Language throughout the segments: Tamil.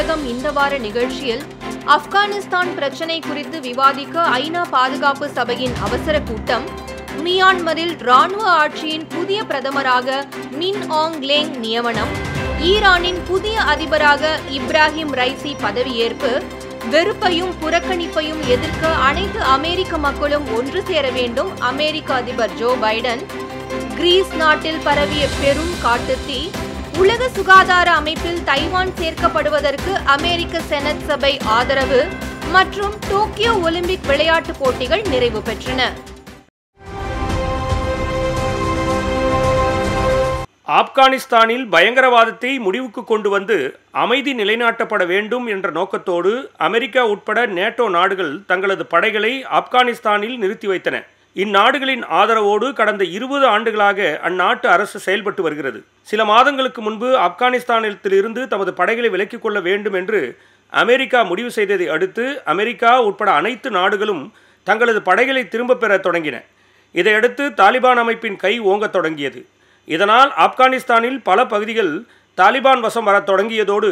உலகம் இந்த வார நிகழ்ச்சியில் ஆப்கானிஸ்தான் பிரச்சினை குறித்து விவாதிக்க ஐநா பாதுகாப்பு சபையின் அவசர கூட்டம் மியான்மரில் ராணுவ ஆட்சியின் புதிய பிரதமராக மின் ஆங் லேங் நியமனம் ஈரானின் புதிய அதிபராக இப்ராஹிம் ரைசி பதவியேற்பு வெறுப்பையும் புறக்கணிப்பையும் எதிர்க்க அனைத்து அமெரிக்க மக்களும் ஒன்று சேர வேண்டும் அமெரிக்க அதிபர் ஜோ பைடன் கிரீஸ் நாட்டில் பரவிய பெரும் காட்டுத்தீ உலக சுகாதார அமைப்பில் தைவான் சேர்க்கப்படுவதற்கு அமெரிக்க செனட் சபை ஆதரவு மற்றும் டோக்கியோ ஒலிம்பிக் விளையாட்டுப் போட்டிகள் நிறைவு பெற்றன ஆப்கானிஸ்தானில் பயங்கரவாதத்தை முடிவுக்கு கொண்டு வந்து அமைதி நிலைநாட்டப்பட வேண்டும் என்ற நோக்கத்தோடு அமெரிக்கா உட்பட நேட்டோ நாடுகள் தங்களது படைகளை ஆப்கானிஸ்தானில் நிறுத்தி வைத்தன இந்நாடுகளின் ஆதரவோடு கடந்த இருபது ஆண்டுகளாக அந்நாட்டு அரசு செயல்பட்டு வருகிறது சில மாதங்களுக்கு முன்பு ஆப்கானிஸ்தானத்திலிருந்து தமது படைகளை விலக்கிக் கொள்ள வேண்டும் என்று அமெரிக்கா முடிவு செய்ததை அடுத்து அமெரிக்கா உட்பட அனைத்து நாடுகளும் தங்களது படைகளை திரும்பப் பெற தொடங்கின இதையடுத்து தாலிபான் அமைப்பின் கை ஓங்கத் தொடங்கியது இதனால் ஆப்கானிஸ்தானில் பல பகுதிகள் தாலிபான் வசம் வரத் தொடங்கியதோடு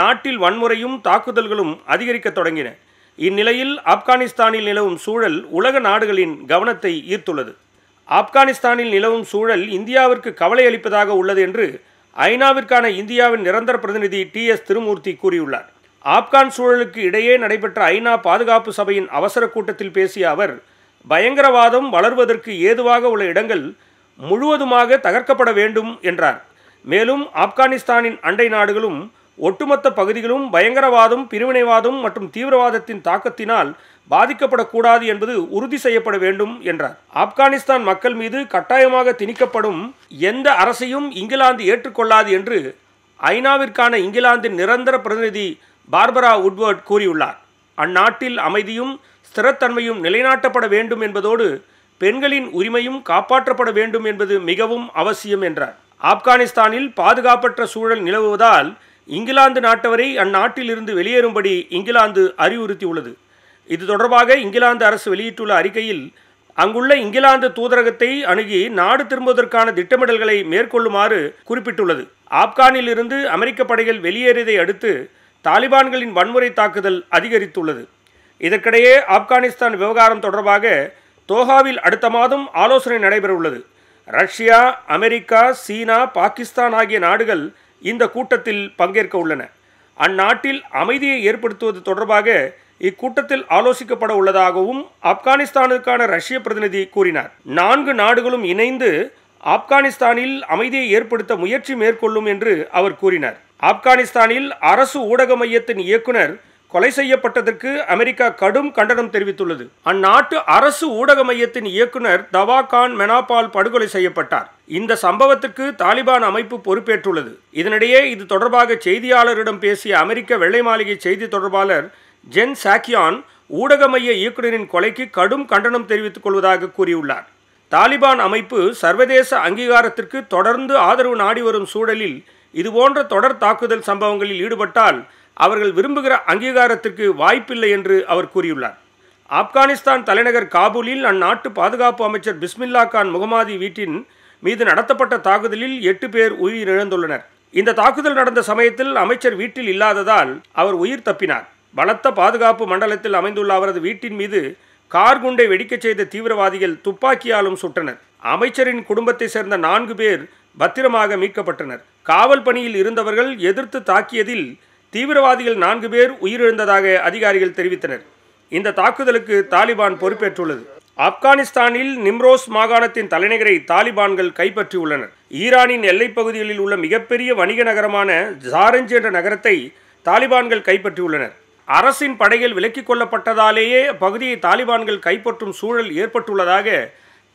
நாட்டில் வன்முறையும் தாக்குதல்களும் அதிகரிக்கத் தொடங்கின இந்நிலையில் ஆப்கானிஸ்தானில் நிலவும் சூழல் உலக நாடுகளின் கவனத்தை ஈர்த்துள்ளது ஆப்கானிஸ்தானில் நிலவும் சூழல் இந்தியாவிற்கு கவலை அளிப்பதாக உள்ளது என்று ஐநாவிற்கான இந்தியாவின் நிரந்தர பிரதிநிதி டி எஸ் திருமூர்த்தி கூறியுள்ளார் ஆப்கான் சூழலுக்கு இடையே நடைபெற்ற ஐநா பாதுகாப்பு சபையின் அவசர கூட்டத்தில் பேசிய அவர் பயங்கரவாதம் வளர்வதற்கு ஏதுவாக உள்ள இடங்கள் முழுவதுமாக தகர்க்கப்பட வேண்டும் என்றார் மேலும் ஆப்கானிஸ்தானின் அண்டை நாடுகளும் ஒட்டுமொத்த பகுதிகளும் பயங்கரவாதம் பிரிவினைவாதம் மற்றும் தீவிரவாதத்தின் தாக்கத்தினால் பாதிக்கப்படக்கூடாது என்பது உறுதி செய்யப்பட வேண்டும் என்றார் ஆப்கானிஸ்தான் மக்கள் மீது கட்டாயமாக திணிக்கப்படும் எந்த அரசையும் இங்கிலாந்து ஏற்றுக்கொள்ளாது என்று ஐநாவிற்கான இங்கிலாந்தின் நிரந்தர பிரதிநிதி பார்பரா உட்வர்ட் கூறியுள்ளார் அந்நாட்டில் அமைதியும் ஸ்திரத்தன்மையும் நிலைநாட்டப்பட வேண்டும் என்பதோடு பெண்களின் உரிமையும் காப்பாற்றப்பட வேண்டும் என்பது மிகவும் அவசியம் என்றார் ஆப்கானிஸ்தானில் பாதுகாப்பற்ற சூழல் நிலவுவதால் இங்கிலாந்து நாட்டவரை அந்நாட்டிலிருந்து வெளியேறும்படி இங்கிலாந்து அறிவுறுத்தியுள்ளது இது தொடர்பாக இங்கிலாந்து அரசு வெளியிட்டுள்ள அறிக்கையில் அங்குள்ள இங்கிலாந்து தூதரகத்தை அணுகி நாடு திரும்புவதற்கான திட்டமிடல்களை மேற்கொள்ளுமாறு குறிப்பிட்டுள்ளது ஆப்கானில் இருந்து அமெரிக்க படைகள் வெளியேறியதை அடுத்து தாலிபான்களின் வன்முறை தாக்குதல் அதிகரித்துள்ளது இதற்கிடையே ஆப்கானிஸ்தான் விவகாரம் தொடர்பாக தோஹாவில் அடுத்த மாதம் ஆலோசனை நடைபெறவுள்ளது ரஷ்யா அமெரிக்கா சீனா பாகிஸ்தான் ஆகிய நாடுகள் இந்த கூட்டத்தில் பங்கேற்க உள்ளன அந்நாட்டில் அமைதியை ஏற்படுத்துவது தொடர்பாக இக்கூட்டத்தில் ஆலோசிக்கப்பட உள்ளதாகவும் ஆப்கானிஸ்தானுக்கான ரஷ்ய பிரதிநிதி கூறினார் நான்கு நாடுகளும் இணைந்து ஆப்கானிஸ்தானில் அமைதியை ஏற்படுத்த முயற்சி மேற்கொள்ளும் என்று அவர் கூறினார் ஆப்கானிஸ்தானில் அரசு ஊடக மையத்தின் இயக்குனர் கொலை செய்யப்பட்டதற்கு அமெரிக்கா கடும் கண்டனம் தெரிவித்துள்ளது அந்நாட்டு அரசு ஊடக மையத்தின் இயக்குனர் தவா கான் மெனாபால் படுகொலை செய்யப்பட்டார் இந்த சம்பவத்திற்கு தாலிபான் அமைப்பு பொறுப்பேற்றுள்ளது இதனிடையே இது தொடர்பாக செய்தியாளரிடம் பேசிய அமெரிக்க வெள்ளை மாளிகை செய்தி தொடர்பாளர் ஜென் சாக்கியான் ஊடக மைய இயக்குனரின் கொலைக்கு கடும் கண்டனம் தெரிவித்துக் கொள்வதாக கூறியுள்ளார் தாலிபான் அமைப்பு சர்வதேச அங்கீகாரத்திற்கு தொடர்ந்து ஆதரவு நாடி வரும் சூழலில் இதுபோன்ற தொடர் தாக்குதல் சம்பவங்களில் ஈடுபட்டால் அவர்கள் விரும்புகிற அங்கீகாரத்திற்கு வாய்ப்பில்லை என்று அவர் கூறியுள்ளார் ஆப்கானிஸ்தான் தலைநகர் காபூலில் அந்நாட்டு பாதுகாப்பு அமைச்சர் பிஸ்மில்லா கான் முகமாதி வீட்டின் மீது நடத்தப்பட்ட தாக்குதலில் எட்டு பேர் உயிரிழந்துள்ளனர் இந்த தாக்குதல் நடந்த சமயத்தில் அமைச்சர் வீட்டில் இல்லாததால் அவர் உயிர் தப்பினார் பலத்த பாதுகாப்பு மண்டலத்தில் அமைந்துள்ள அவரது வீட்டின் மீது கார் குண்டை வெடிக்கச் செய்த தீவிரவாதிகள் துப்பாக்கியாலும் சுட்டனர் அமைச்சரின் குடும்பத்தை சேர்ந்த நான்கு பேர் பத்திரமாக மீட்கப்பட்டனர் காவல் பணியில் இருந்தவர்கள் எதிர்த்து தாக்கியதில் தீவிரவாதிகள் நான்கு பேர் உயிரிழந்ததாக அதிகாரிகள் தெரிவித்தனர் இந்த தாக்குதலுக்கு தாலிபான் பொறுப்பேற்றுள்ளது ஆப்கானிஸ்தானில் நிம்ரோஸ் மாகாணத்தின் தலைநகரை தாலிபான்கள் கைப்பற்றியுள்ளனர் ஈரானின் எல்லைப் பகுதிகளில் உள்ள மிகப்பெரிய வணிக நகரமான ஜாரஞ்ச் என்ற நகரத்தை தாலிபான்கள் கைப்பற்றியுள்ளனர் அரசின் படைகள் விலக்கிக் கொள்ளப்பட்டதாலேயே அப்பகுதியை தாலிபான்கள் கைப்பற்றும் சூழல் ஏற்பட்டுள்ளதாக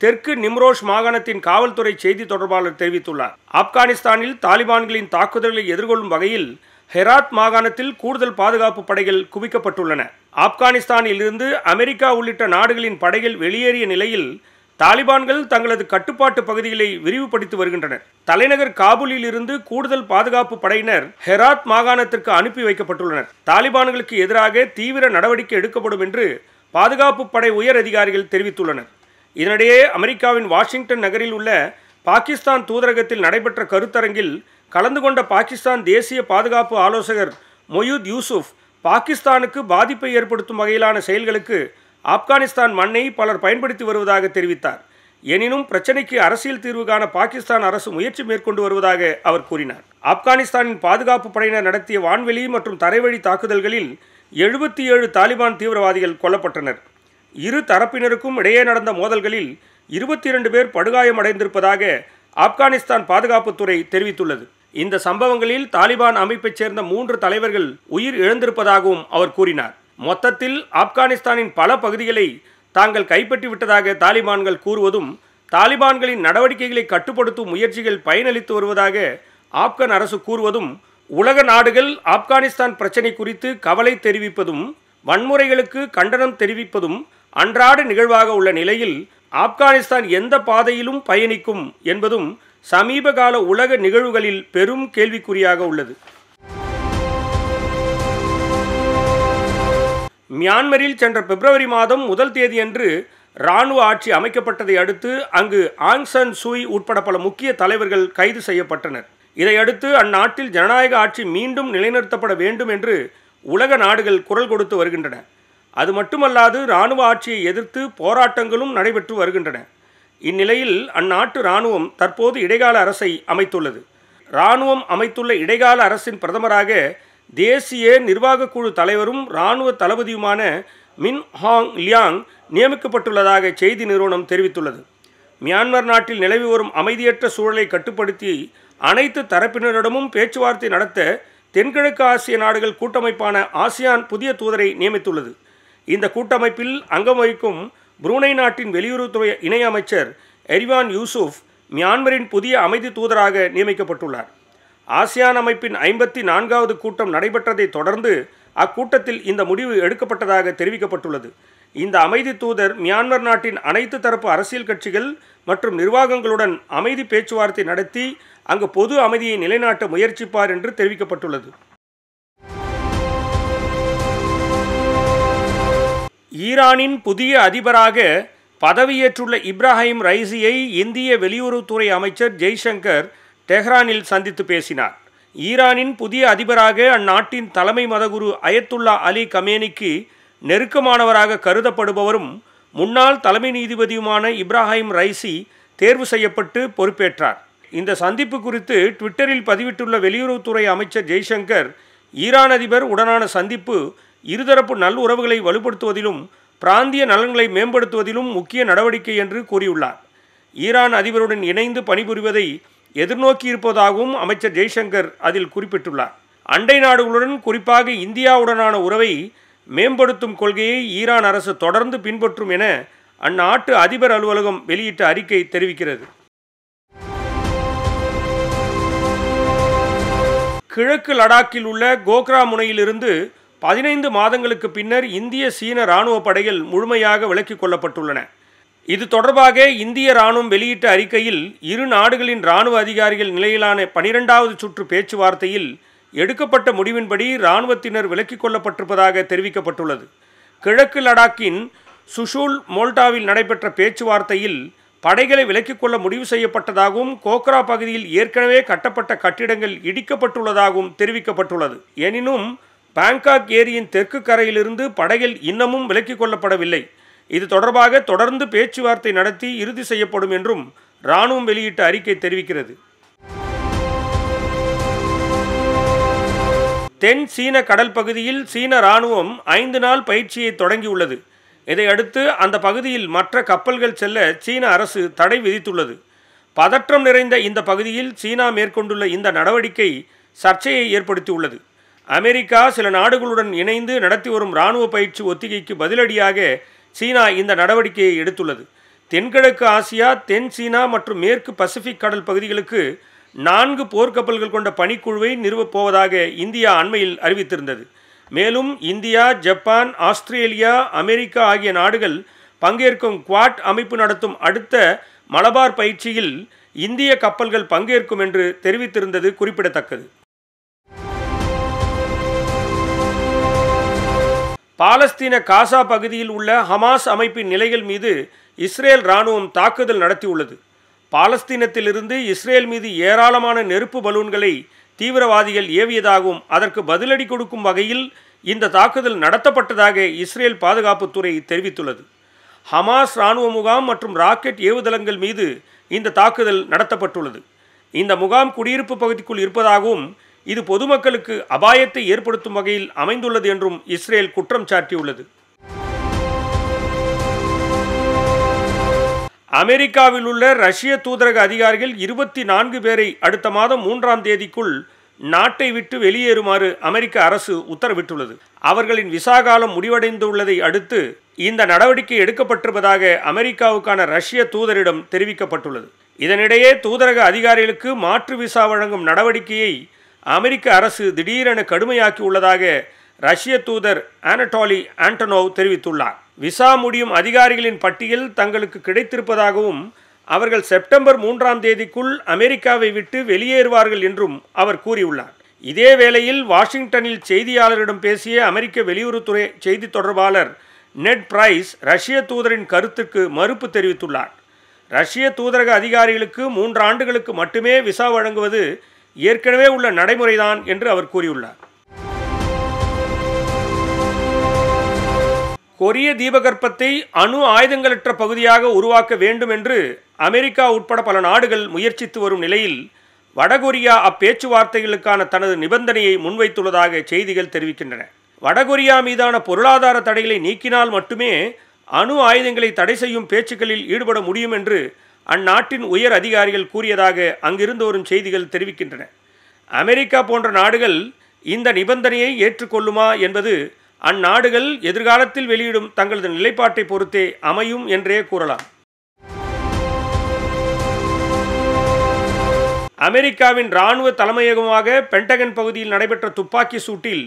தெற்கு நிம்ரோஷ் மாகாணத்தின் காவல்துறை செய்தி தொடர்பாளர் தெரிவித்துள்ளார் ஆப்கானிஸ்தானில் தாலிபான்களின் தாக்குதல்களை எதிர்கொள்ளும் வகையில் ஹெராட் மாகாணத்தில் கூடுதல் பாதுகாப்பு படைகள் குவிக்கப்பட்டுள்ளன ஆப்கானிஸ்தானில் இருந்து அமெரிக்கா உள்ளிட்ட நாடுகளின் படைகள் வெளியேறிய நிலையில் தாலிபான்கள் தங்களது கட்டுப்பாட்டு பகுதிகளை விரிவுபடுத்தி வருகின்றனர் தலைநகர் காபூலில் இருந்து கூடுதல் பாதுகாப்பு படையினர் ஹெராத் மாகாணத்திற்கு அனுப்பி வைக்கப்பட்டுள்ளனர் தாலிபான்களுக்கு எதிராக தீவிர நடவடிக்கை எடுக்கப்படும் என்று பாதுகாப்பு படை உயர் அதிகாரிகள் தெரிவித்துள்ளனர் இதனிடையே அமெரிக்காவின் வாஷிங்டன் நகரில் உள்ள பாகிஸ்தான் தூதரகத்தில் நடைபெற்ற கருத்தரங்கில் கலந்து கொண்ட பாகிஸ்தான் தேசிய பாதுகாப்பு ஆலோசகர் மொயூத் யூசுப் பாகிஸ்தானுக்கு பாதிப்பை ஏற்படுத்தும் வகையிலான செயல்களுக்கு ஆப்கானிஸ்தான் மண்ணை பலர் பயன்படுத்தி வருவதாக தெரிவித்தார் எனினும் பிரச்சினைக்கு அரசியல் தீர்வு காண பாகிஸ்தான் அரசு முயற்சி மேற்கொண்டு வருவதாக அவர் கூறினார் ஆப்கானிஸ்தானின் பாதுகாப்பு படையினர் நடத்திய வான்வெளி மற்றும் தரைவழி தாக்குதல்களில் எழுபத்தி ஏழு தாலிபான் தீவிரவாதிகள் கொல்லப்பட்டனர் இரு தரப்பினருக்கும் இடையே நடந்த மோதல்களில் இருபத்தி இரண்டு பேர் படுகாயமடைந்திருப்பதாக ஆப்கானிஸ்தான் பாதுகாப்புத்துறை தெரிவித்துள்ளது இந்த சம்பவங்களில் தாலிபான் அமைப்பைச் சேர்ந்த மூன்று தலைவர்கள் உயிர் இழந்திருப்பதாகவும் அவர் கூறினார் மொத்தத்தில் ஆப்கானிஸ்தானின் பல பகுதிகளை தாங்கள் கைப்பற்றி விட்டதாக தாலிபான்கள் கூறுவதும் தாலிபான்களின் நடவடிக்கைகளை கட்டுப்படுத்தும் முயற்சிகள் பயனளித்து வருவதாக ஆப்கான் அரசு கூறுவதும் உலக நாடுகள் ஆப்கானிஸ்தான் பிரச்சினை குறித்து கவலை தெரிவிப்பதும் வன்முறைகளுக்கு கண்டனம் தெரிவிப்பதும் அன்றாட நிகழ்வாக உள்ள நிலையில் ஆப்கானிஸ்தான் எந்த பாதையிலும் பயணிக்கும் என்பதும் சமீபகால உலக நிகழ்வுகளில் பெரும் கேள்விக்குறியாக உள்ளது மியான்மரில் சென்ற பிப்ரவரி மாதம் முதல் தேதியன்று இராணுவ ஆட்சி அமைக்கப்பட்டதை அடுத்து அங்கு ஆங்சன் சூய் உட்பட பல முக்கிய தலைவர்கள் கைது செய்யப்பட்டனர் இதையடுத்து அந்நாட்டில் ஜனநாயக ஆட்சி மீண்டும் நிலைநிறுத்தப்பட வேண்டும் என்று உலக நாடுகள் குரல் கொடுத்து வருகின்றன அது மட்டுமல்லாது இராணுவ ஆட்சியை எதிர்த்து போராட்டங்களும் நடைபெற்று வருகின்றன இந்நிலையில் அந்நாட்டு இராணுவம் தற்போது இடைக்கால அரசை அமைத்துள்ளது இராணுவம் அமைத்துள்ள இடைக்கால அரசின் பிரதமராக தேசிய நிர்வாக குழு தலைவரும் இராணுவ தளபதியுமான மின் ஹாங் லியாங் நியமிக்கப்பட்டுள்ளதாக செய்தி நிறுவனம் தெரிவித்துள்ளது மியான்மர் நாட்டில் நிலவி வரும் அமைதியற்ற சூழலை கட்டுப்படுத்தி அனைத்து தரப்பினரிடமும் பேச்சுவார்த்தை நடத்த தென்கிழக்கு ஆசிய நாடுகள் கூட்டமைப்பான ஆசியான் புதிய தூதரை நியமித்துள்ளது இந்த கூட்டமைப்பில் அங்கம் வகிக்கும் புரூனை நாட்டின் வெளியுறவுத்துறை இணை அமைச்சர் எரிவான் யூசுஃப் மியான்மரின் புதிய அமைதி தூதராக நியமிக்கப்பட்டுள்ளார் ஆசியான் அமைப்பின் ஐம்பத்தி நான்காவது கூட்டம் நடைபெற்றதை தொடர்ந்து அக்கூட்டத்தில் இந்த முடிவு எடுக்கப்பட்டதாக தெரிவிக்கப்பட்டுள்ளது இந்த அமைதி தூதர் மியான்மர் நாட்டின் அனைத்து தரப்பு அரசியல் கட்சிகள் மற்றும் நிர்வாகங்களுடன் அமைதி பேச்சுவார்த்தை நடத்தி அங்கு பொது அமைதியை நிலைநாட்ட முயற்சிப்பார் என்று தெரிவிக்கப்பட்டுள்ளது ஈரானின் புதிய அதிபராக பதவியேற்றுள்ள இப்ராஹிம் ரைசியை இந்திய வெளியுறவுத்துறை அமைச்சர் ஜெய்சங்கர் டெஹ்ரானில் சந்தித்து பேசினார் ஈரானின் புதிய அதிபராக அந்நாட்டின் தலைமை மதகுரு அயத்துல்லா அலி கமேனிக்கு நெருக்கமானவராக கருதப்படுபவரும் முன்னாள் தலைமை நீதிபதியுமான இப்ராஹிம் ரைசி தேர்வு செய்யப்பட்டு பொறுப்பேற்றார் இந்த சந்திப்பு குறித்து ட்விட்டரில் பதிவிட்டுள்ள வெளியுறவுத்துறை அமைச்சர் ஜெய்சங்கர் ஈரான் அதிபர் உடனான சந்திப்பு இருதரப்பு நல்லுறவுகளை வலுப்படுத்துவதிலும் பிராந்திய நலன்களை மேம்படுத்துவதிலும் முக்கிய நடவடிக்கை என்று கூறியுள்ளார் ஈரான் அதிபருடன் இணைந்து பணிபுரிவதை எதிர்நோக்கியிருப்பதாகவும் அமைச்சர் ஜெய்சங்கர் அதில் குறிப்பிட்டுள்ளார் அண்டை நாடுகளுடன் குறிப்பாக இந்தியாவுடனான உறவை மேம்படுத்தும் கொள்கையை ஈரான் அரசு தொடர்ந்து பின்பற்றும் என அந்நாட்டு அதிபர் அலுவலகம் வெளியிட்ட அறிக்கை தெரிவிக்கிறது கிழக்கு லடாக்கில் உள்ள கோக்ரா முனையிலிருந்து பதினைந்து மாதங்களுக்கு பின்னர் இந்திய சீன இராணுவ படைகள் முழுமையாக விலக்கிக் கொள்ளப்பட்டுள்ளன இது தொடர்பாக இந்திய ராணுவம் வெளியிட்ட அறிக்கையில் இரு நாடுகளின் இராணுவ அதிகாரிகள் நிலையிலான பனிரெண்டாவது சுற்று பேச்சுவார்த்தையில் எடுக்கப்பட்ட முடிவின்படி இராணுவத்தினர் விலக்கிக் கொள்ளப்பட்டிருப்பதாக தெரிவிக்கப்பட்டுள்ளது கிழக்கு லடாக்கின் சுஷூல் மோல்டாவில் நடைபெற்ற பேச்சுவார்த்தையில் படைகளை விலக்கிக் கொள்ள முடிவு செய்யப்பட்டதாகவும் கோக்ரா பகுதியில் ஏற்கனவே கட்டப்பட்ட கட்டிடங்கள் இடிக்கப்பட்டுள்ளதாகவும் தெரிவிக்கப்பட்டுள்ளது எனினும் பாங்காக் ஏரியின் தெற்கு கரையிலிருந்து படகில் இன்னமும் விலக்கிக் கொள்ளப்படவில்லை இது தொடர்பாக தொடர்ந்து பேச்சுவார்த்தை நடத்தி இறுதி செய்யப்படும் என்றும் இராணுவம் வெளியிட்ட அறிக்கை தெரிவிக்கிறது தென் சீன கடல் பகுதியில் சீன இராணுவம் ஐந்து நாள் பயிற்சியை தொடங்கியுள்ளது இதையடுத்து அந்த பகுதியில் மற்ற கப்பல்கள் செல்ல சீன அரசு தடை விதித்துள்ளது பதற்றம் நிறைந்த இந்த பகுதியில் சீனா மேற்கொண்டுள்ள இந்த நடவடிக்கை சர்ச்சையை ஏற்படுத்தியுள்ளது அமெரிக்கா சில நாடுகளுடன் இணைந்து நடத்தி வரும் இராணுவ பயிற்சி ஒத்திகைக்கு பதிலடியாக சீனா இந்த நடவடிக்கையை எடுத்துள்ளது தென்கிழக்கு ஆசியா தென் சீனா மற்றும் மேற்கு பசிபிக் கடல் பகுதிகளுக்கு நான்கு போர்க்கப்பல்கள் கொண்ட பணிக்குழுவை நிறுவப் போவதாக இந்தியா அண்மையில் அறிவித்திருந்தது மேலும் இந்தியா ஜப்பான் ஆஸ்திரேலியா அமெரிக்கா ஆகிய நாடுகள் பங்கேற்கும் குவாட் அமைப்பு நடத்தும் அடுத்த மலபார் பயிற்சியில் இந்திய கப்பல்கள் பங்கேற்கும் என்று தெரிவித்திருந்தது குறிப்பிடத்தக்கது பாலஸ்தீன காசா பகுதியில் உள்ள ஹமாஸ் அமைப்பின் நிலைகள் மீது இஸ்ரேல் இராணுவம் தாக்குதல் நடத்தியுள்ளது பாலஸ்தீனத்திலிருந்து இஸ்ரேல் மீது ஏராளமான நெருப்பு பலூன்களை தீவிரவாதிகள் ஏவியதாகவும் அதற்கு பதிலடி கொடுக்கும் வகையில் இந்த தாக்குதல் நடத்தப்பட்டதாக இஸ்ரேல் பாதுகாப்புத்துறை தெரிவித்துள்ளது ஹமாஸ் இராணுவ முகாம் மற்றும் ராக்கெட் ஏவுதளங்கள் மீது இந்த தாக்குதல் நடத்தப்பட்டுள்ளது இந்த முகாம் குடியிருப்பு பகுதிக்குள் இருப்பதாகவும் இது பொதுமக்களுக்கு அபாயத்தை ஏற்படுத்தும் வகையில் அமைந்துள்ளது என்றும் இஸ்ரேல் குற்றம் சாட்டியுள்ளது அமெரிக்காவில் உள்ள ரஷ்ய தூதரக அதிகாரிகள் இருபத்தி நான்கு பேரை அடுத்த மாதம் மூன்றாம் தேதிக்குள் நாட்டை விட்டு வெளியேறுமாறு அமெரிக்க அரசு உத்தரவிட்டுள்ளது அவர்களின் விசா காலம் முடிவடைந்துள்ளதை அடுத்து இந்த நடவடிக்கை எடுக்கப்பட்டிருப்பதாக அமெரிக்காவுக்கான ரஷ்ய தூதரிடம் தெரிவிக்கப்பட்டுள்ளது இதனிடையே தூதரக அதிகாரிகளுக்கு மாற்று விசா வழங்கும் நடவடிக்கையை அமெரிக்க அரசு திடீரென கடுமையாக்கி உள்ளதாக ரஷ்ய தூதர் ஆனட்டோலி ஆண்டனோவ் தெரிவித்துள்ளார் விசா முடியும் அதிகாரிகளின் பட்டியல் தங்களுக்கு கிடைத்திருப்பதாகவும் அவர்கள் செப்டம்பர் மூன்றாம் தேதிக்குள் அமெரிக்காவை விட்டு வெளியேறுவார்கள் என்றும் அவர் கூறியுள்ளார் இதே வேளையில் வாஷிங்டனில் செய்தியாளரிடம் பேசிய அமெரிக்க வெளியுறவுத்துறை செய்தி தொடர்பாளர் நெட் பிரைஸ் ரஷ்ய தூதரின் கருத்துக்கு மறுப்பு தெரிவித்துள்ளார் ரஷ்ய தூதரக அதிகாரிகளுக்கு மூன்று ஆண்டுகளுக்கு மட்டுமே விசா வழங்குவது ஏற்கனவே உள்ள நடைமுறைதான் என்று அவர் கூறியுள்ளார் கொரிய தீபகற்பத்தை அணு ஆயுதங்களற்ற பகுதியாக உருவாக்க வேண்டும் என்று அமெரிக்கா உட்பட பல நாடுகள் முயற்சித்து வரும் நிலையில் வடகொரியா அப்பேச்சுவார்த்தைகளுக்கான தனது நிபந்தனையை முன்வைத்துள்ளதாக செய்திகள் தெரிவிக்கின்றன வடகொரியா மீதான பொருளாதார தடைகளை நீக்கினால் மட்டுமே அணு ஆயுதங்களை தடை செய்யும் பேச்சுக்களில் ஈடுபட முடியும் என்று அந்நாட்டின் உயர் அதிகாரிகள் கூறியதாக அங்கிருந்து வரும் செய்திகள் தெரிவிக்கின்றன அமெரிக்கா போன்ற நாடுகள் இந்த நிபந்தனையை ஏற்றுக்கொள்ளுமா என்பது அந்நாடுகள் எதிர்காலத்தில் வெளியிடும் தங்களது நிலைப்பாட்டை பொறுத்தே அமையும் என்றே கூறலாம் அமெரிக்காவின் இராணுவ தலைமையகமாக பென்டகன் பகுதியில் நடைபெற்ற துப்பாக்கி சூட்டில்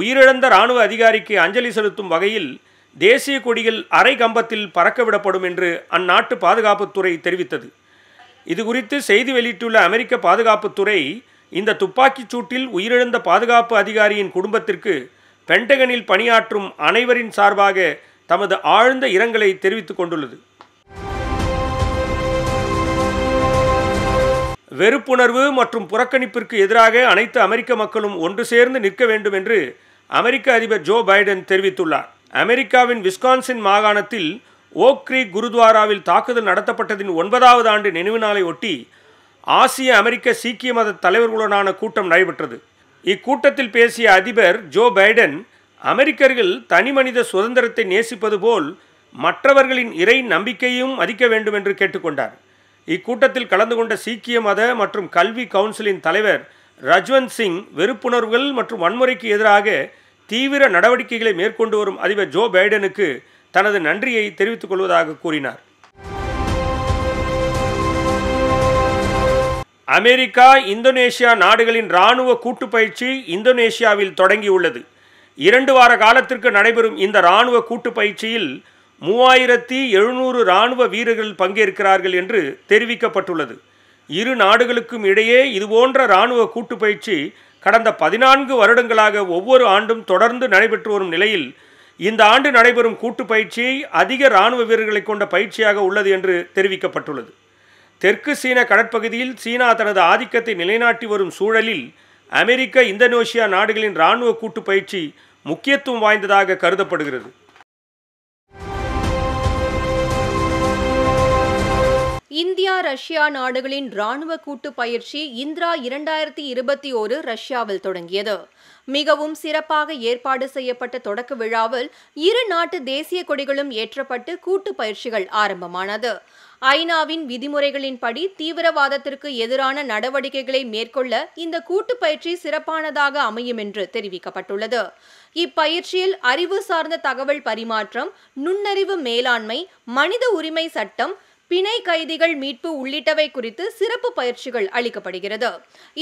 உயிரிழந்த இராணுவ அதிகாரிக்கு அஞ்சலி செலுத்தும் வகையில் தேசிய கொடியில் அரை கம்பத்தில் பறக்கவிடப்படும் என்று அந்நாட்டு பாதுகாப்புத்துறை தெரிவித்தது இது குறித்து செய்தி வெளியிட்டுள்ள அமெரிக்க பாதுகாப்புத்துறை இந்த துப்பாக்கிச் சூட்டில் உயிரிழந்த பாதுகாப்பு அதிகாரியின் குடும்பத்திற்கு பென்டகனில் பணியாற்றும் அனைவரின் சார்பாக தமது ஆழ்ந்த இரங்கலை தெரிவித்துக் கொண்டுள்ளது வெறுப்புணர்வு மற்றும் புறக்கணிப்பிற்கு எதிராக அனைத்து அமெரிக்க மக்களும் ஒன்று சேர்ந்து நிற்க வேண்டும் என்று அமெரிக்க அதிபர் ஜோ பைடன் தெரிவித்துள்ளார் அமெரிக்காவின் விஸ்கான்சின் மாகாணத்தில் ஓக்ரி குருத்வாராவில் தாக்குதல் நடத்தப்பட்டதின் ஒன்பதாவது ஆண்டு நினைவு நாளை ஒட்டி ஆசிய அமெரிக்க சீக்கிய மத தலைவர்களுடனான கூட்டம் நடைபெற்றது இக்கூட்டத்தில் பேசிய அதிபர் ஜோ பைடன் அமெரிக்கர்கள் தனிமனித சுதந்திரத்தை நேசிப்பது போல் மற்றவர்களின் இறை நம்பிக்கையும் மதிக்க வேண்டும் என்று கேட்டுக்கொண்டார் இக்கூட்டத்தில் கலந்து கொண்ட சீக்கிய மத மற்றும் கல்வி கவுன்சிலின் தலைவர் ரஜ்வந்த் சிங் வெறுப்புணர்வுகள் மற்றும் வன்முறைக்கு எதிராக தீவிர நடவடிக்கைகளை மேற்கொண்டு வரும் அதிபர் ஜோ பைடனுக்கு தனது நன்றியை தெரிவித்துக் கொள்வதாக கூறினார் அமெரிக்கா இந்தோனேஷியா நாடுகளின் இராணுவ கூட்டு பயிற்சி இந்தோனேஷியாவில் தொடங்கியுள்ளது இரண்டு வார காலத்திற்கு நடைபெறும் இந்த இராணுவ பயிற்சியில் மூவாயிரத்தி எழுநூறு இராணுவ வீரர்கள் பங்கேற்கிறார்கள் என்று தெரிவிக்கப்பட்டுள்ளது இரு நாடுகளுக்கும் இடையே இதுபோன்ற இராணுவ பயிற்சி கடந்த பதினான்கு வருடங்களாக ஒவ்வொரு ஆண்டும் தொடர்ந்து நடைபெற்று வரும் நிலையில் இந்த ஆண்டு நடைபெறும் கூட்டு பயிற்சியை அதிக இராணுவ வீரர்களை கொண்ட பயிற்சியாக உள்ளது என்று தெரிவிக்கப்பட்டுள்ளது தெற்கு சீன கடற்பகுதியில் சீனா தனது ஆதிக்கத்தை நிலைநாட்டி வரும் சூழலில் அமெரிக்க இந்தோனேஷியா நாடுகளின் இராணுவ கூட்டு பயிற்சி முக்கியத்துவம் வாய்ந்ததாக கருதப்படுகிறது இந்தியா ரஷ்யா நாடுகளின் ராணுவ கூட்டு பயிற்சி இந்திரா இரண்டாயிரத்தி இருபத்தி ஓரு ரஷ்யாவில் தொடங்கியது மிகவும் சிறப்பாக ஏற்பாடு செய்யப்பட்ட தொடக்க விழாவில் இரு நாட்டு தேசிய கொடிகளும் ஏற்றப்பட்டு கூட்டு பயிற்சிகள் ஆரம்பமானது ஐநாவின் விதிமுறைகளின்படி தீவிரவாதத்திற்கு எதிரான நடவடிக்கைகளை மேற்கொள்ள இந்த கூட்டு பயிற்சி சிறப்பானதாக அமையும் என்று தெரிவிக்கப்பட்டுள்ளது இப்பயிற்சியில் அறிவு சார்ந்த தகவல் பரிமாற்றம் நுண்ணறிவு மேலாண்மை மனித உரிமை சட்டம் பிணை கைதிகள் மீட்பு உள்ளிட்டவை குறித்து சிறப்பு பயிற்சிகள் அளிக்கப்படுகிறது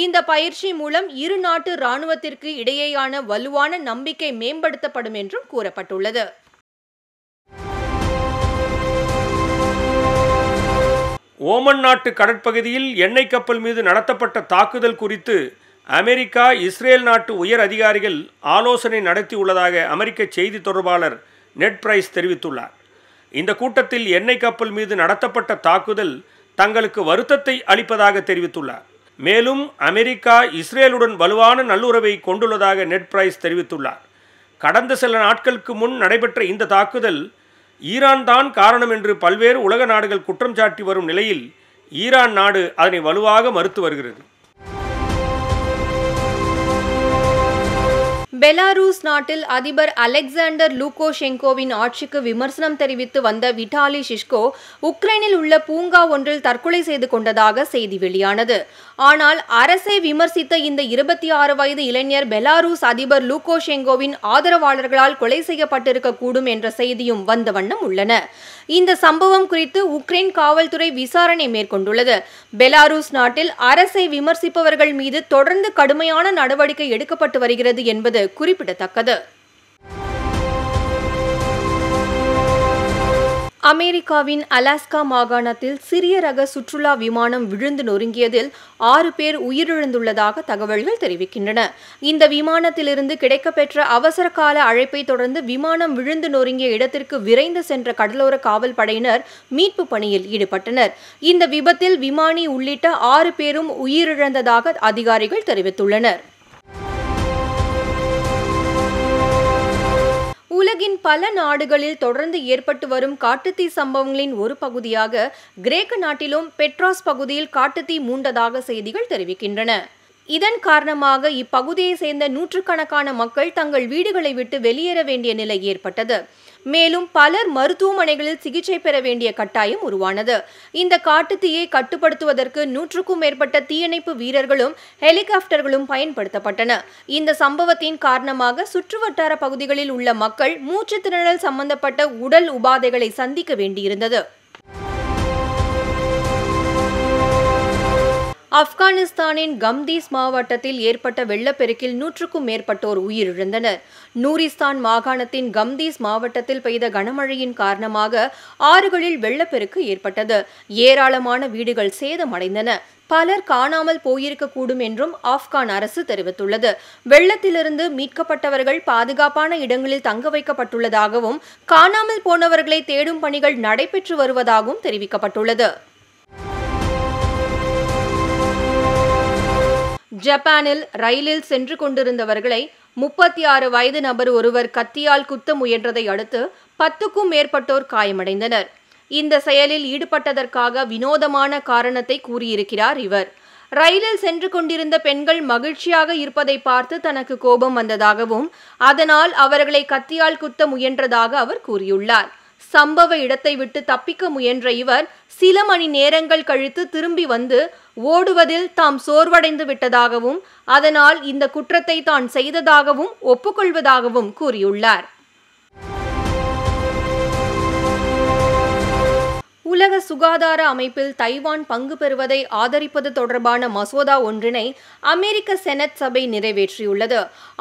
இந்த பயிற்சி மூலம் இரு நாட்டு ராணுவத்திற்கு இடையேயான வலுவான நம்பிக்கை மேம்படுத்தப்படும் என்றும் கூறப்பட்டுள்ளது ஓமன் நாட்டு கடற்பகுதியில் எண்ணெய் கப்பல் மீது நடத்தப்பட்ட தாக்குதல் குறித்து அமெரிக்கா இஸ்ரேல் நாட்டு உயர் அதிகாரிகள் ஆலோசனை நடத்தியுள்ளதாக அமெரிக்க செய்தி தொடர்பாளர் நெட் பிரைஸ் தெரிவித்துள்ளார் இந்த கூட்டத்தில் எண்ணெய் கப்பல் மீது நடத்தப்பட்ட தாக்குதல் தங்களுக்கு வருத்தத்தை அளிப்பதாக தெரிவித்துள்ளார் மேலும் அமெரிக்கா இஸ்ரேலுடன் வலுவான நல்லுறவை கொண்டுள்ளதாக நெட் பிரைஸ் தெரிவித்துள்ளார் கடந்த சில நாட்களுக்கு முன் நடைபெற்ற இந்த தாக்குதல் ஈரான் தான் காரணம் என்று பல்வேறு உலக நாடுகள் குற்றம் சாட்டி வரும் நிலையில் ஈரான் நாடு அதனை வலுவாக மறுத்து வருகிறது பெலாரூஸ் நாட்டில் அதிபர் அலெக்சாண்டர் லூகோஷெங்கோவின் ஆட்சிக்கு விமர்சனம் தெரிவித்து வந்த விட்டாலி ஷிஷ்கோ உக்ரைனில் உள்ள பூங்கா ஒன்றில் தற்கொலை செய்து கொண்டதாக செய்தி வெளியானது ஆனால் அரசை விமர்சித்த இந்த இருபத்தி ஆறு வயது இளைஞர் பெலாரூஸ் அதிபர் லூகோஷெங்கோவின் ஆதரவாளர்களால் கொலை செய்யப்பட்டிருக்க கூடும் என்ற செய்தியும் வந்த வண்ணம் உள்ளன இந்த சம்பவம் குறித்து உக்ரைன் காவல்துறை விசாரணை மேற்கொண்டுள்ளது பெலாரூஸ் நாட்டில் அரசை விமர்சிப்பவர்கள் மீது தொடர்ந்து கடுமையான நடவடிக்கை எடுக்கப்பட்டு வருகிறது என்பது குறிப்பிடத்தக்கது அமெரிக்காவின் அலாஸ்கா மாகாணத்தில் சிறிய ரக சுற்றுலா விமானம் விழுந்து நொறுங்கியதில் ஆறு பேர் உயிரிழந்துள்ளதாக தகவல்கள் தெரிவிக்கின்றன இந்த விமானத்திலிருந்து கிடைக்கப்பெற்ற அவசர கால அழைப்பை தொடர்ந்து விமானம் விழுந்து நொறுங்கிய இடத்திற்கு விரைந்து சென்ற கடலோர காவல் படையினர் மீட்பு பணியில் ஈடுபட்டனர் இந்த விபத்தில் விமானி உள்ளிட்ட ஆறு பேரும் உயிரிழந்ததாக அதிகாரிகள் தெரிவித்துள்ளனர் உலகின் பல நாடுகளில் தொடர்ந்து ஏற்பட்டு வரும் காட்டுத்தீ சம்பவங்களின் ஒரு பகுதியாக கிரேக்க நாட்டிலும் பெட்ராஸ் பகுதியில் காட்டுத்தீ மூண்டதாக செய்திகள் தெரிவிக்கின்றன இதன் காரணமாக இப்பகுதியை சேர்ந்த நூற்றுக்கணக்கான மக்கள் தங்கள் வீடுகளை விட்டு வெளியேற வேண்டிய நிலை ஏற்பட்டது மேலும் பலர் மருத்துவமனைகளில் சிகிச்சை பெற வேண்டிய கட்டாயம் உருவானது இந்த காட்டுத்தீயை கட்டுப்படுத்துவதற்கு நூற்றுக்கும் மேற்பட்ட தீயணைப்பு வீரர்களும் ஹெலிகாப்டர்களும் பயன்படுத்தப்பட்டன இந்த சம்பவத்தின் காரணமாக சுற்றுவட்டார பகுதிகளில் உள்ள மக்கள் மூச்சு சம்பந்தப்பட்ட உடல் உபாதைகளை சந்திக்க வேண்டியிருந்தது ஆப்கானிஸ்தானின் கம்தீஸ் மாவட்டத்தில் ஏற்பட்ட வெள்ளப்பெருக்கில் நூற்றுக்கும் மேற்பட்டோர் உயிரிழந்தனர் நூரிஸ்தான் மாகாணத்தின் கம்தீஸ் மாவட்டத்தில் பெய்த கனமழையின் காரணமாக ஆறுகளில் வெள்ளப்பெருக்கு ஏற்பட்டது ஏராளமான வீடுகள் சேதமடைந்தன பலர் காணாமல் போயிருக்கக்கூடும் என்றும் ஆப்கான் அரசு தெரிவித்துள்ளது வெள்ளத்திலிருந்து மீட்கப்பட்டவர்கள் பாதுகாப்பான இடங்களில் தங்க வைக்கப்பட்டுள்ளதாகவும் காணாமல் போனவர்களை தேடும் பணிகள் நடைபெற்று வருவதாகவும் தெரிவிக்கப்பட்டுள்ளது ஜப்பானில் ரயிலில் சென்று கொண்டிருந்தவர்களை முப்பத்தி ஆறு வயது நபர் ஒருவர் கத்தியால் குத்த முயன்றதை அடுத்து பத்துக்கும் மேற்பட்டோர் காயமடைந்தனர் இந்த செயலில் ஈடுபட்டதற்காக வினோதமான காரணத்தை கூறியிருக்கிறார் இவர் ரயிலில் சென்று கொண்டிருந்த பெண்கள் மகிழ்ச்சியாக இருப்பதை பார்த்து தனக்கு கோபம் வந்ததாகவும் அதனால் அவர்களை கத்தியால் குத்த முயன்றதாக அவர் கூறியுள்ளார் சம்பவ இடத்தை விட்டு தப்பிக்க முயன்ற இவர் சில மணி நேரங்கள் கழித்து திரும்பி வந்து ஓடுவதில் தாம் சோர்வடைந்து விட்டதாகவும் அதனால் இந்த குற்றத்தை தான் செய்ததாகவும் ஒப்புக்கொள்வதாகவும் கூறியுள்ளார் உலக சுகாதார அமைப்பில் தைவான் பங்கு பெறுவதை ஆதரிப்பது தொடர்பான மசோதா ஒன்றினை அமெரிக்க செனட் சபை நிறைவேற்றியுள்ளது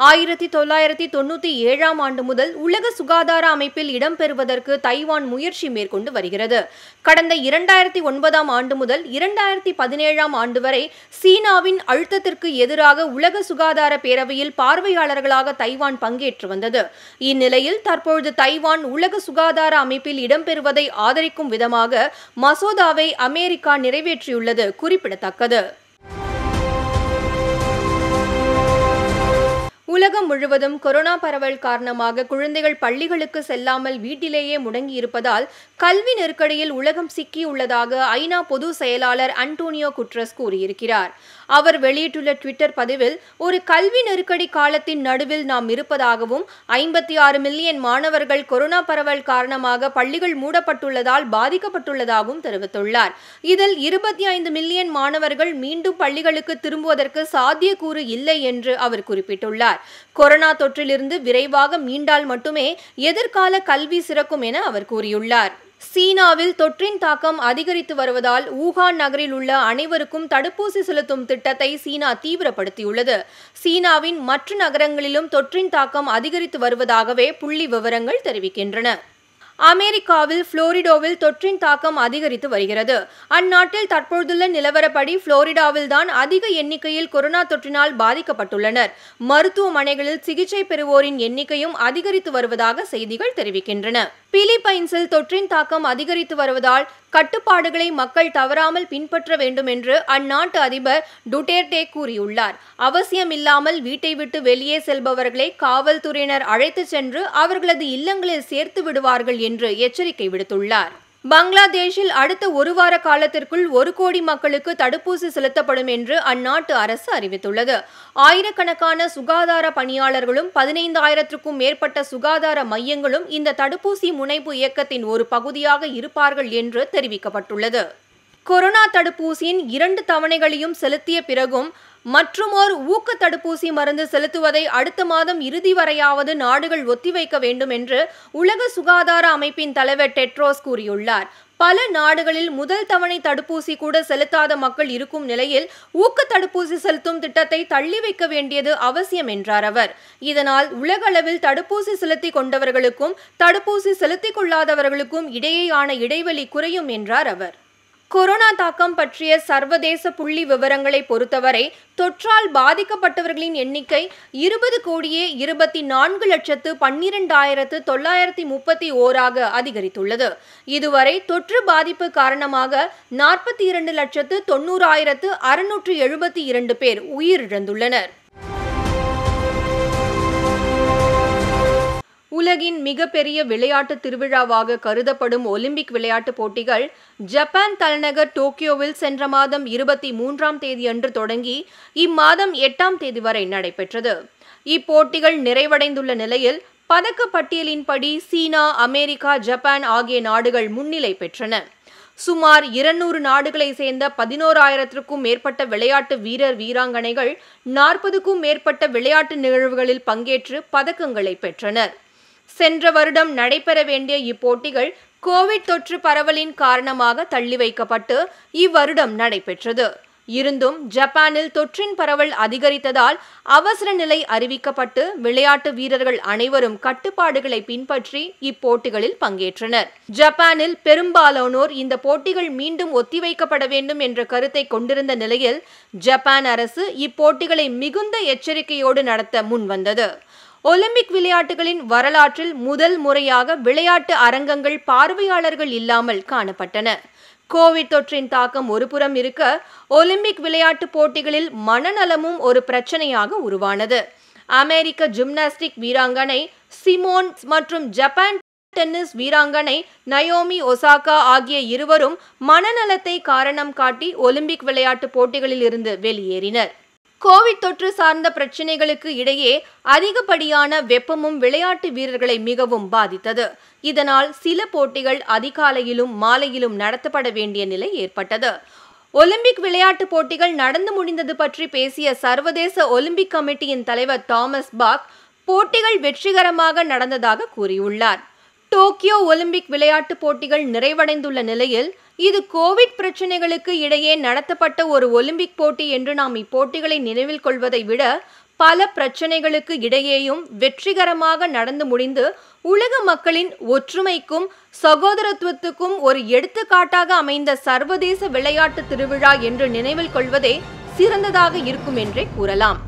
ஆயிரத்தி தொள்ளாயிரத்தி தொண்ணூத்தி ஏழாம் ஆண்டு முதல் உலக சுகாதார அமைப்பில் இடம்பெறுவதற்கு தைவான் முயற்சி மேற்கொண்டு வருகிறது கடந்த இரண்டாயிரத்தி ஒன்பதாம் ஆண்டு முதல் இரண்டாயிரத்தி பதினேழாம் ஆண்டு வரை சீனாவின் அழுத்தத்திற்கு எதிராக உலக சுகாதார பேரவையில் பார்வையாளர்களாக தைவான் பங்கேற்று வந்தது இந்நிலையில் தற்பொழுது தைவான் உலக சுகாதார அமைப்பில் இடம்பெறுவதை ஆதரிக்கும் விதமாக மசோதாவை அமெரிக்கா நிறைவேற்றியுள்ளது குறிப்பிடத்தக்கது உலகம் முழுவதும் கொரோனா பரவல் காரணமாக குழந்தைகள் பள்ளிகளுக்கு செல்லாமல் வீட்டிலேயே முடங்கியிருப்பதால் கல்வி நெருக்கடியில் உலகம் சிக்கியுள்ளதாக ஐநா பொது செயலாளர் அன்டோனியோ குட்ரஸ் கூறியிருக்கிறார் அவர் வெளியிட்டுள்ள ட்விட்டர் பதிவில் ஒரு கல்வி நெருக்கடி காலத்தின் நடுவில் நாம் இருப்பதாகவும் ஐம்பத்தி ஆறு மில்லியன் மாணவர்கள் கொரோனா பரவல் காரணமாக பள்ளிகள் மூடப்பட்டுள்ளதால் பாதிக்கப்பட்டுள்ளதாகவும் தெரிவித்துள்ளார் இதில் இருபத்தி ஐந்து மில்லியன் மாணவர்கள் மீண்டும் பள்ளிகளுக்கு திரும்புவதற்கு சாத்தியக்கூறு இல்லை என்று அவர் குறிப்பிட்டுள்ளார் கொரோனா தொற்றிலிருந்து விரைவாக மீண்டால் மட்டுமே எதிர்கால கல்வி சிறக்கும் என அவர் கூறியுள்ளார் சீனாவில் தொற்றின் தாக்கம் அதிகரித்து வருவதால் ஊகான் நகரில் உள்ள அனைவருக்கும் தடுப்பூசி செலுத்தும் திட்டத்தை சீனா தீவிரப்படுத்தியுள்ளது சீனாவின் மற்ற நகரங்களிலும் தொற்றின் தாக்கம் அதிகரித்து வருவதாகவே புள்ளி விவரங்கள் தெரிவிக்கின்றன அமெரிக்காவில் புளோரிடோவில் தொற்றின் தாக்கம் அதிகரித்து வருகிறது அந்நாட்டில் தற்பொழுதுள்ள நிலவரப்படி புளோரிடாவில்தான் தான் அதிக எண்ணிக்கையில் கொரோனா தொற்றினால் பாதிக்கப்பட்டுள்ளனர் மருத்துவமனைகளில் சிகிச்சை பெறுவோரின் எண்ணிக்கையும் அதிகரித்து வருவதாக செய்திகள் தெரிவிக்கின்றன பிலிப்பைன்ஸில் தொற்றின் தாக்கம் அதிகரித்து வருவதால் கட்டுப்பாடுகளை மக்கள் தவறாமல் பின்பற்ற வேண்டும் என்று அந்நாட்டு அதிபர் டுடேர்டே கூறியுள்ளார் அவசியமில்லாமல் வீட்டை விட்டு வெளியே செல்பவர்களை காவல்துறையினர் அழைத்து சென்று அவர்களது இல்லங்களில் சேர்த்து விடுவார்கள் என்று எச்சரிக்கை விடுத்துள்ளார் பங்களாதேஷில் அடுத்த ஒரு வார காலத்திற்குள் ஒரு கோடி மக்களுக்கு தடுப்பூசி செலுத்தப்படும் என்று அந்நாட்டு அரசு அறிவித்துள்ளது ஆயிரக்கணக்கான சுகாதார பணியாளர்களும் பதினைந்தாயிரத்திற்கும் மேற்பட்ட சுகாதார மையங்களும் இந்த தடுப்பூசி முனைப்பு இயக்கத்தின் ஒரு பகுதியாக இருப்பார்கள் என்று தெரிவிக்கப்பட்டுள்ளது கொரோனா தடுப்பூசியின் இரண்டு தவணைகளையும் செலுத்திய பிறகும் மற்றுமோர் ஊக்க தடுப்பூசி மருந்து செலுத்துவதை அடுத்த மாதம் இறுதி வரையாவது நாடுகள் ஒத்திவைக்க வேண்டும் என்று உலக சுகாதார அமைப்பின் தலைவர் டெட்ரோஸ் கூறியுள்ளார் பல நாடுகளில் முதல் தவணை தடுப்பூசி கூட செலுத்தாத மக்கள் இருக்கும் நிலையில் ஊக்க தடுப்பூசி செலுத்தும் திட்டத்தை தள்ளி வைக்க வேண்டியது அவசியம் என்றார் அவர் இதனால் உலகளவில் தடுப்பூசி செலுத்தி கொண்டவர்களுக்கும் தடுப்பூசி செலுத்திக் கொள்ளாதவர்களுக்கும் இடையேயான இடைவெளி குறையும் என்றார் அவர் கொரோனா தாக்கம் பற்றிய சர்வதேச புள்ளி விவரங்களை பொறுத்தவரை தொற்றால் பாதிக்கப்பட்டவர்களின் எண்ணிக்கை இருபது கோடியே இருபத்தி நான்கு லட்சத்து பன்னிரெண்டாயிரத்து தொள்ளாயிரத்தி முப்பத்தி ஓராக அதிகரித்துள்ளது இதுவரை தொற்று பாதிப்பு காரணமாக நாற்பத்தி இரண்டு லட்சத்து தொண்ணூறாயிரத்து அறுநூற்று எழுபத்தி இரண்டு பேர் உயிரிழந்துள்ளனர் உலகின் மிகப்பெரிய விளையாட்டு திருவிழாவாக கருதப்படும் ஒலிம்பிக் விளையாட்டுப் போட்டிகள் ஜப்பான் தலைநகர் டோக்கியோவில் சென்ற மாதம் இருபத்தி மூன்றாம் தேதியன்று தொடங்கி இம்மாதம் எட்டாம் தேதி வரை நடைபெற்றது இப்போட்டிகள் நிறைவடைந்துள்ள நிலையில் பதக்க பட்டியலின்படி சீனா அமெரிக்கா ஜப்பான் ஆகிய நாடுகள் முன்னிலை பெற்றன சுமார் இருநூறு நாடுகளைச் சேர்ந்த பதினோராயிரத்திற்கும் மேற்பட்ட விளையாட்டு வீரர் வீராங்கனைகள் நாற்பதுக்கும் மேற்பட்ட விளையாட்டு நிகழ்வுகளில் பங்கேற்று பதக்கங்களை பெற்றனர் சென்ற வருடம் நடைபெற வேண்டிய இப்போட்டிகள் கோவிட் தொற்று பரவலின் காரணமாக தள்ளி வைக்கப்பட்டு இவ்வருடம் நடைபெற்றது இருந்தும் ஜப்பானில் தொற்றின் பரவல் அதிகரித்ததால் அவசர நிலை அறிவிக்கப்பட்டு விளையாட்டு வீரர்கள் அனைவரும் கட்டுப்பாடுகளை பின்பற்றி இப்போட்டிகளில் பங்கேற்றனர் ஜப்பானில் பெரும்பாலானோர் இந்த போட்டிகள் மீண்டும் ஒத்திவைக்கப்பட வேண்டும் என்ற கருத்தை கொண்டிருந்த நிலையில் ஜப்பான் அரசு இப்போட்டிகளை மிகுந்த எச்சரிக்கையோடு நடத்த முன்வந்தது ஒலிம்பிக் விளையாட்டுகளின் வரலாற்றில் முதல் முறையாக விளையாட்டு அரங்கங்கள் பார்வையாளர்கள் இல்லாமல் காணப்பட்டன கோவிட் தொற்றின் தாக்கம் ஒருபுறம் இருக்க ஒலிம்பிக் விளையாட்டுப் போட்டிகளில் மனநலமும் ஒரு பிரச்சனையாக உருவானது அமெரிக்க ஜிம்னாஸ்டிக் வீராங்கனை சிமோன்ஸ் மற்றும் ஜப்பான் டென்னிஸ் வீராங்கனை நயோமி ஒசாகா ஆகிய இருவரும் மனநலத்தை காரணம் காட்டி ஒலிம்பிக் விளையாட்டுப் போட்டிகளில் இருந்து வெளியேறினர் கோவிட் தொற்று சார்ந்த பிரச்சினைகளுக்கு இடையே அதிகப்படியான வெப்பமும் விளையாட்டு வீரர்களை மிகவும் பாதித்தது இதனால் சில போட்டிகள் அதிகாலையிலும் மாலையிலும் நடத்தப்பட வேண்டிய நிலை ஏற்பட்டது ஒலிம்பிக் விளையாட்டுப் போட்டிகள் நடந்து முடிந்தது பற்றி பேசிய சர்வதேச ஒலிம்பிக் கமிட்டியின் தலைவர் தாமஸ் பாக் போட்டிகள் வெற்றிகரமாக நடந்ததாக கூறியுள்ளார் டோக்கியோ ஒலிம்பிக் விளையாட்டுப் போட்டிகள் நிறைவடைந்துள்ள நிலையில் இது கோவிட் பிரச்சனைகளுக்கு இடையே நடத்தப்பட்ட ஒரு ஒலிம்பிக் போட்டி என்று நாம் இப்போட்டிகளை நினைவில் கொள்வதை விட பல பிரச்சனைகளுக்கு இடையேயும் வெற்றிகரமாக நடந்து முடிந்து உலக மக்களின் ஒற்றுமைக்கும் சகோதரத்துவத்துக்கும் ஒரு எடுத்துக்காட்டாக அமைந்த சர்வதேச விளையாட்டு திருவிழா என்று நினைவில் கொள்வதே சிறந்ததாக இருக்கும் என்றே கூறலாம்